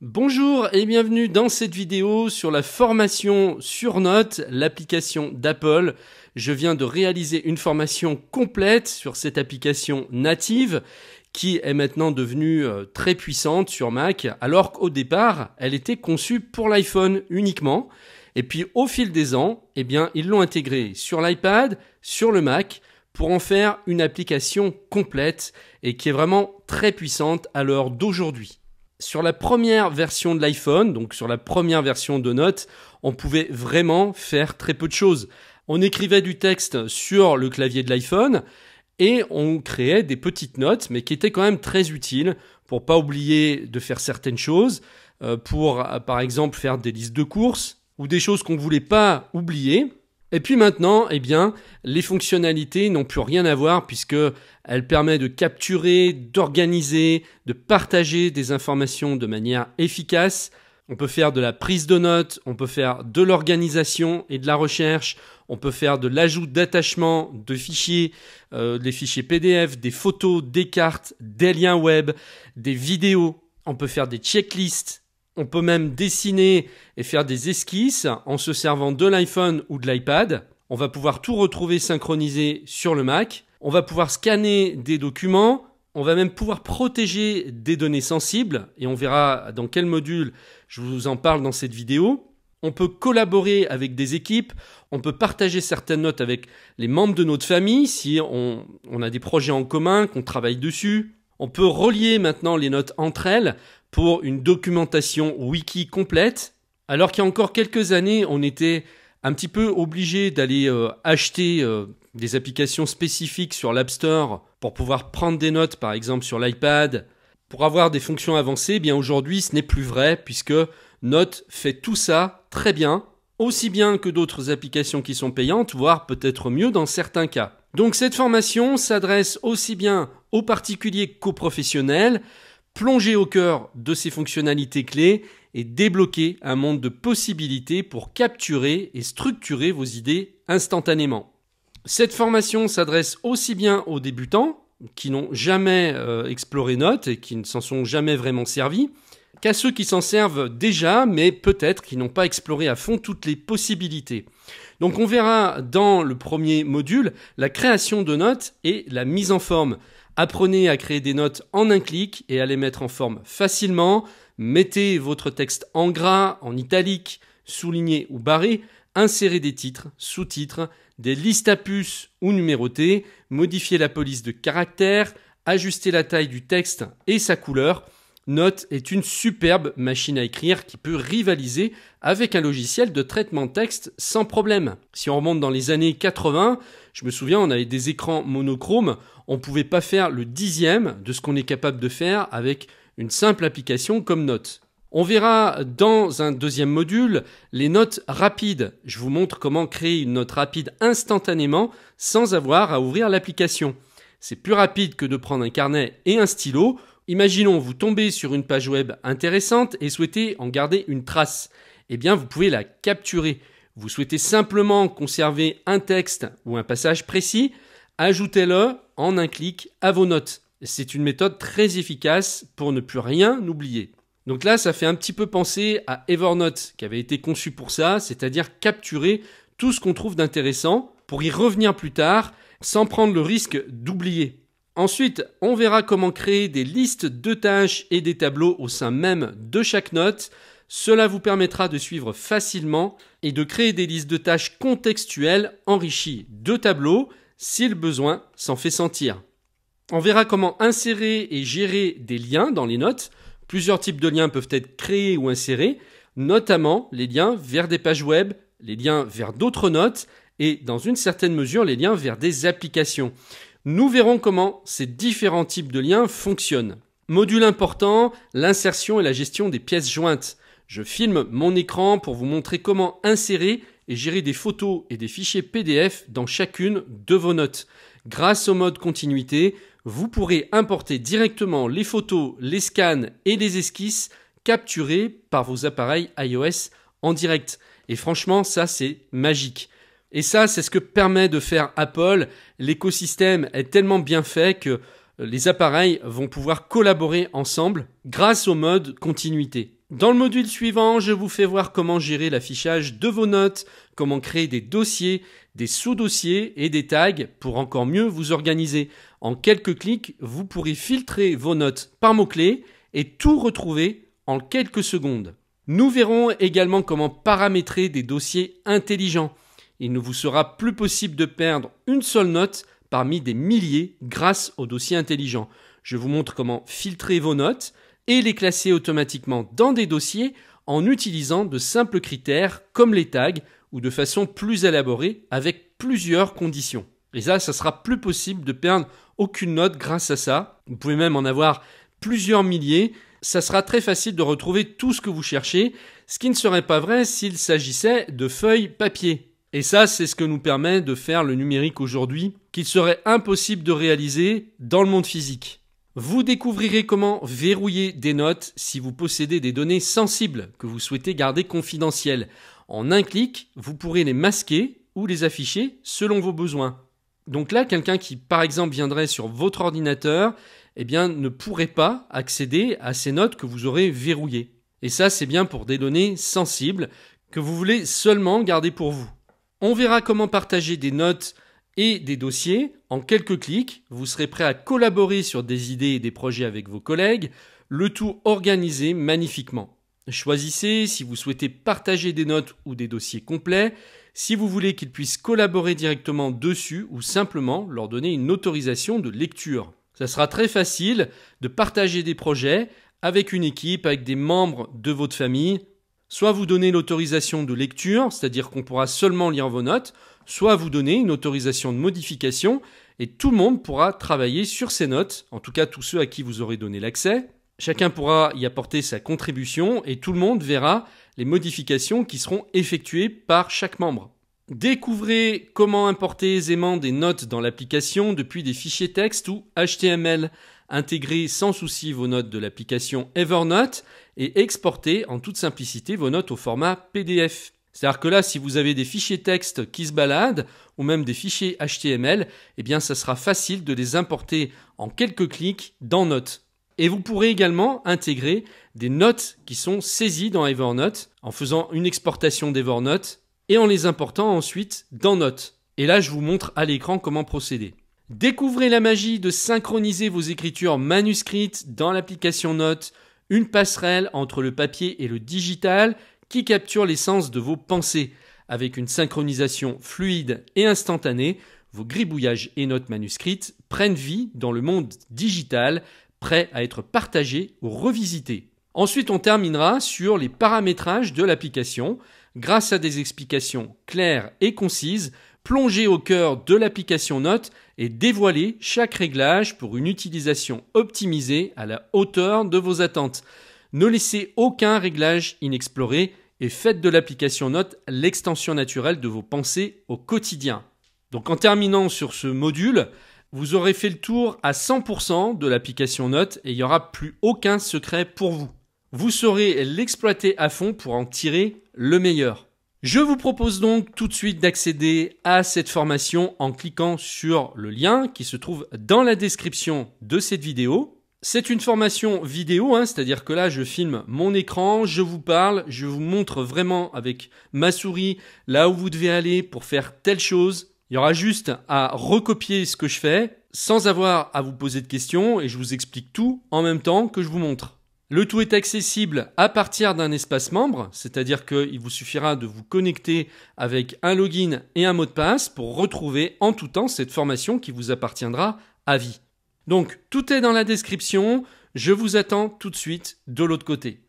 Bonjour et bienvenue dans cette vidéo sur la formation sur Note, l'application d'Apple. Je viens de réaliser une formation complète sur cette application native qui est maintenant devenue euh, très puissante sur Mac alors qu'au départ elle était conçue pour l'iPhone uniquement. Et puis au fil des ans, eh bien, ils l'ont intégrée sur l'iPad, sur le Mac pour en faire une application complète et qui est vraiment très puissante à l'heure d'aujourd'hui sur la première version de l'iPhone, donc sur la première version de notes, on pouvait vraiment faire très peu de choses. On écrivait du texte sur le clavier de l'iPhone et on créait des petites notes, mais qui étaient quand même très utiles pour pas oublier de faire certaines choses, euh, pour euh, par exemple faire des listes de courses ou des choses qu'on ne voulait pas oublier et puis maintenant, eh bien, les fonctionnalités n'ont plus rien à voir puisque elle permet de capturer, d'organiser, de partager des informations de manière efficace. On peut faire de la prise de notes, on peut faire de l'organisation et de la recherche, on peut faire de l'ajout d'attachements de fichiers, euh, des fichiers PDF, des photos, des cartes, des liens web, des vidéos, on peut faire des checklists, on peut même dessiner et faire des esquisses en se servant de l'iPhone ou de l'iPad. On va pouvoir tout retrouver synchronisé sur le Mac. On va pouvoir scanner des documents. On va même pouvoir protéger des données sensibles. Et on verra dans quel module je vous en parle dans cette vidéo. On peut collaborer avec des équipes, on peut partager certaines notes avec les membres de notre famille si on, a des projets en commun, qu'on travaille dessus. On peut relier maintenant les notes entre elles pour une documentation wiki complète, alors qu'il y a encore quelques années, on était un petit peu obligé d'aller euh, acheter euh, des applications spécifiques sur l'App Store pour pouvoir prendre des notes, par exemple sur l'iPad, pour avoir des fonctions avancées, eh bien aujourd'hui ce n'est plus vrai puisque Note fait tout ça très bien, aussi bien que d'autres applications qui sont payantes, voire peut-être mieux dans certains cas. Donc cette formation s'adresse aussi bien aux particuliers qu'aux professionnels plonger au cœur de ces fonctionnalités clés et débloquer un monde de possibilités pour capturer et structurer vos idées instantanément. Cette formation s'adresse aussi bien aux débutants qui n'ont jamais euh, exploré notes et qui ne s'en sont jamais vraiment servis, qu'à ceux qui s'en servent déjà, mais peut-être qui n'ont pas exploré à fond toutes les possibilités. Donc on verra dans le premier module la création de notes et la mise en forme. Apprenez à créer des notes en un clic et à les mettre en forme facilement. Mettez votre texte en gras, en italique, souligné ou barré. Insérez des titres, sous-titres, des listes à puces ou numérotées. Modifiez la police de caractère, Ajustez la taille du texte et sa couleur. Note est une superbe machine à écrire qui peut rivaliser avec un logiciel de traitement de texte sans problème. Si on remonte dans les années 80, je me souviens, on avait des écrans monochromes, on ne pouvait pas faire le dixième de ce qu'on est capable de faire avec une simple application comme Note. On verra dans un deuxième module les notes rapides. Je vous montre comment créer une note rapide instantanément sans avoir à ouvrir l'application. C'est plus rapide que de prendre un carnet et un stylo Imaginons, vous tombez sur une page web intéressante et souhaitez en garder une trace. Eh bien, vous pouvez la capturer. Vous souhaitez simplement conserver un texte ou un passage précis, ajoutez-le en un clic à vos notes. C'est une méthode très efficace pour ne plus rien oublier. Donc là, ça fait un petit peu penser à Evernote qui avait été conçu pour ça, c'est-à-dire capturer tout ce qu'on trouve d'intéressant pour y revenir plus tard sans prendre le risque d'oublier. Ensuite, on verra comment créer des listes de tâches et des tableaux au sein même de chaque note. Cela vous permettra de suivre facilement et de créer des listes de tâches contextuelles enrichies de tableaux si le besoin s'en fait sentir. On verra comment insérer et gérer des liens dans les notes. Plusieurs types de liens peuvent être créés ou insérés, notamment les liens vers des pages web, les liens vers d'autres notes et dans une certaine mesure les liens vers des applications. Nous verrons comment ces différents types de liens fonctionnent. Module important, l'insertion et la gestion des pièces jointes. Je filme mon écran pour vous montrer comment insérer et gérer des photos et des fichiers PDF dans chacune de vos notes. Grâce au mode continuité, vous pourrez importer directement les photos, les scans et les esquisses capturées par vos appareils iOS en direct. Et franchement, ça c'est magique. Et ça, c'est ce que permet de faire Apple. L'écosystème est tellement bien fait que euh, les appareils vont pouvoir collaborer ensemble grâce au mode continuité. Dans le module suivant, je vous fais voir comment gérer l'affichage de vos notes, comment créer des dossiers, des sous-dossiers et des tags pour encore mieux vous organiser. En quelques clics, vous pourrez filtrer vos notes par mots-clés et tout retrouver en quelques secondes. Nous verrons également comment paramétrer des dossiers intelligents. Il ne vous sera plus possible de perdre une seule note parmi des milliers grâce au dossier intelligent. Je vous montre comment filtrer vos notes et les classer automatiquement dans des dossiers en utilisant de simples critères comme les tags ou de façon plus élaborée avec plusieurs conditions. Et ça, ça sera plus possible de perdre aucune note grâce à ça. Vous pouvez même en avoir plusieurs milliers. Ça sera très facile de retrouver tout ce que vous cherchez, ce qui ne serait pas vrai s'il s'agissait de feuilles papier. Et ça, c'est ce que nous permet de faire le numérique aujourd'hui, qu'il serait impossible de réaliser dans le monde physique. Vous découvrirez comment verrouiller des notes si vous possédez des données sensibles que vous souhaitez garder confidentielles. En un clic, vous pourrez les masquer ou les afficher selon vos besoins. Donc là, quelqu'un qui, par exemple, viendrait sur votre ordinateur, eh bien, ne pourrait pas accéder à ces notes que vous aurez verrouillées. Et ça, c'est bien pour des données sensibles que vous voulez seulement garder pour vous. On verra comment partager des notes et des dossiers en quelques clics. Vous serez prêt à collaborer sur des idées et des projets avec vos collègues, le tout organisé magnifiquement. Choisissez si vous souhaitez partager des notes ou des dossiers complets, si vous voulez qu'ils puissent collaborer directement dessus ou simplement leur donner une autorisation de lecture. Ça sera très facile de partager des projets avec une équipe, avec des membres de votre famille soit vous donnez l'autorisation de lecture, c'est-à-dire qu'on pourra seulement lire vos notes, soit vous donnez une autorisation de modification et tout le monde pourra travailler sur ces notes, en tout cas tous ceux à qui vous aurez donné l'accès. Chacun pourra y apporter sa contribution et tout le monde verra les modifications qui seront effectuées par chaque membre. Découvrez comment importer aisément des notes dans l'application depuis des fichiers texte ou HTML. Intégrez sans souci vos notes de l'application Evernote et exportez en toute simplicité vos notes au format PDF. C'est-à-dire que là, si vous avez des fichiers texte qui se baladent ou même des fichiers HTML, eh bien, ça sera facile de les importer en quelques clics dans Notes. Et vous pourrez également intégrer des notes qui sont saisies dans Evernote en faisant une exportation d'Evernote et en les important ensuite dans Notes. Et là, je vous montre à l'écran comment procéder. Découvrez la magie de synchroniser vos écritures manuscrites dans l'application Notes, une passerelle entre le papier et le digital qui capture l'essence de vos pensées. Avec une synchronisation fluide et instantanée, vos gribouillages et notes manuscrites prennent vie dans le monde digital, prêts à être partagés ou revisités. Ensuite, on terminera sur les paramétrages de l'application grâce à des explications claires et concises, plongez au cœur de l'application Note et dévoilez chaque réglage pour une utilisation optimisée à la hauteur de vos attentes. Ne laissez aucun réglage inexploré et faites de l'application Note l'extension naturelle de vos pensées au quotidien. Donc en terminant sur ce module, vous aurez fait le tour à 100% de l'application Note et il n'y aura plus aucun secret pour vous vous saurez l'exploiter à fond pour en tirer le meilleur. Je vous propose donc tout de suite d'accéder à cette formation en cliquant sur le lien qui se trouve dans la description de cette vidéo. C'est une formation vidéo, hein, c'est-à-dire que là je filme mon écran, je vous parle, je vous montre vraiment avec ma souris là où vous devez aller pour faire telle chose. Il y aura juste à recopier ce que je fais sans avoir à vous poser de questions et je vous explique tout en même temps que je vous montre. Le tout est accessible à partir d'un espace membre, c'est-à-dire qu'il vous suffira de vous connecter avec un login et un mot de passe pour retrouver en tout temps cette formation qui vous appartiendra à vie. Donc tout est dans la description, je vous attends tout de suite de l'autre côté.